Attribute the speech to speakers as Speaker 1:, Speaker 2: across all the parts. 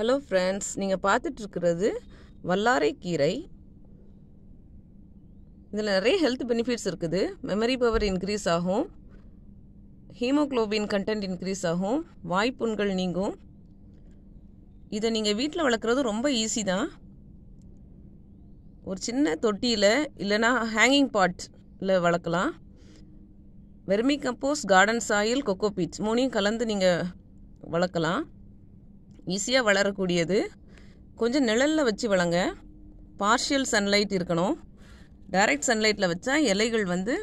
Speaker 1: hello friends நீங்கள் பார்த்துட்ருக்கிறது வல்லாரை கீரை இதில் நிறைய ஹெல்த் பெனிஃபிட்ஸ் இருக்குது மெமரி பவர் இன்க்ரீஸ் ஆகும் ஹீமோக்ளோபின் கண்டென்ட் இன்க்ரீஸ் ஆகும் வாய்ப்புண்கள் நீங்கும் இதை நீங்கள் வீட்டில் வளர்க்குறது ரொம்ப ஈஸி தான் ஒரு சின்ன தொட்டியில் இல்லைனா ஹேங்கிங் பாட்டில் வளர்க்கலாம் vermicompost garden soil cocopeats மூணையும் கலந்து நீங்கள் வளர்க்கலாம் ஈஸியாக வளரக்கூடியது கொஞ்சம் நிழலில் வச்சு வளங்க பார்ஷியல் சன்லைட் இருக்கணும் டைரக்ட் சன்லைட்டில் வச்சா இலைகள் வந்து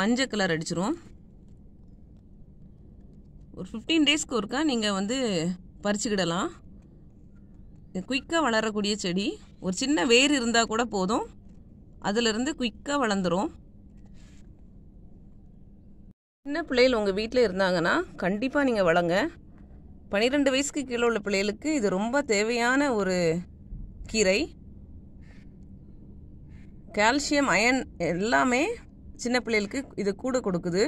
Speaker 1: மஞ்சள் கலர் அடிச்சிரும் ஒரு ஃபிஃப்டீன் டேஸ்க்கு ஒருக்கா நீங்கள் வந்து பறிச்சுக்கிடலாம் குயிக்காக வளரக்கூடிய செடி ஒரு சின்ன வேர் இருந்தால் கூட போதும் அதிலிருந்து குயிக்காக வளர்ந்துடும் சின்ன பிள்ளைகள் உங்கள் வீட்டில் இருந்தாங்கன்னா கண்டிப்பாக நீங்கள் வளங்க பன்னிரெண்டு வயசுக்கு கீழே உள்ள பிள்ளைகளுக்கு இது ரொம்ப தேவையான ஒரு கீரை கால்சியம் அயன் எல்லாமே சின்ன பிள்ளைகளுக்கு இது கூட கொடுக்குது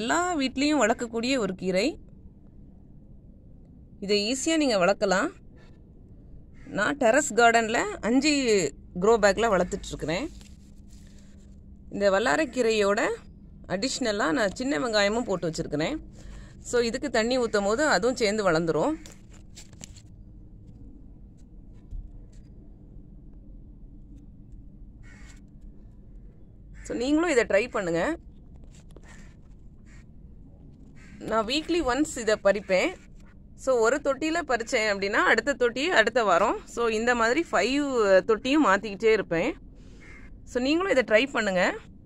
Speaker 1: எல்லா வீட்லேயும் வளர்க்கக்கூடிய ஒரு கீரை இதை ஈஸியாக நீங்கள் வளர்க்கலாம் நான் டெரஸ் கார்டனில் அஞ்சு க்ரோ பேக்கில் வளர்த்துட்ருக்குறேன் இந்த வல்லாரக்கீரையோட அடிஷ்னலாக நான் சின்ன வெங்காயமும் போட்டு வச்சுருக்கிறேன் ஸோ இதுக்கு தண்ணி ஊற்றும் போது அதுவும் சேர்ந்து வளர்ந்துடும் ஸோ நீங்களும் இதை ட்ரை பண்ணுங்கள் நான் வீக்லி ஒன்ஸ் இதை பறிப்பேன் ஸோ ஒரு தொட்டியில் பறித்தேன் அப்படின்னா அடுத்த தொட்டி அடுத்த வாரம் ஸோ இந்த மாதிரி ஃபைவ் தொட்டியும் மாற்றிக்கிட்டே இருப்பேன் ஸோ நீங்களும் இதை ட்ரை பண்ணுங்கள்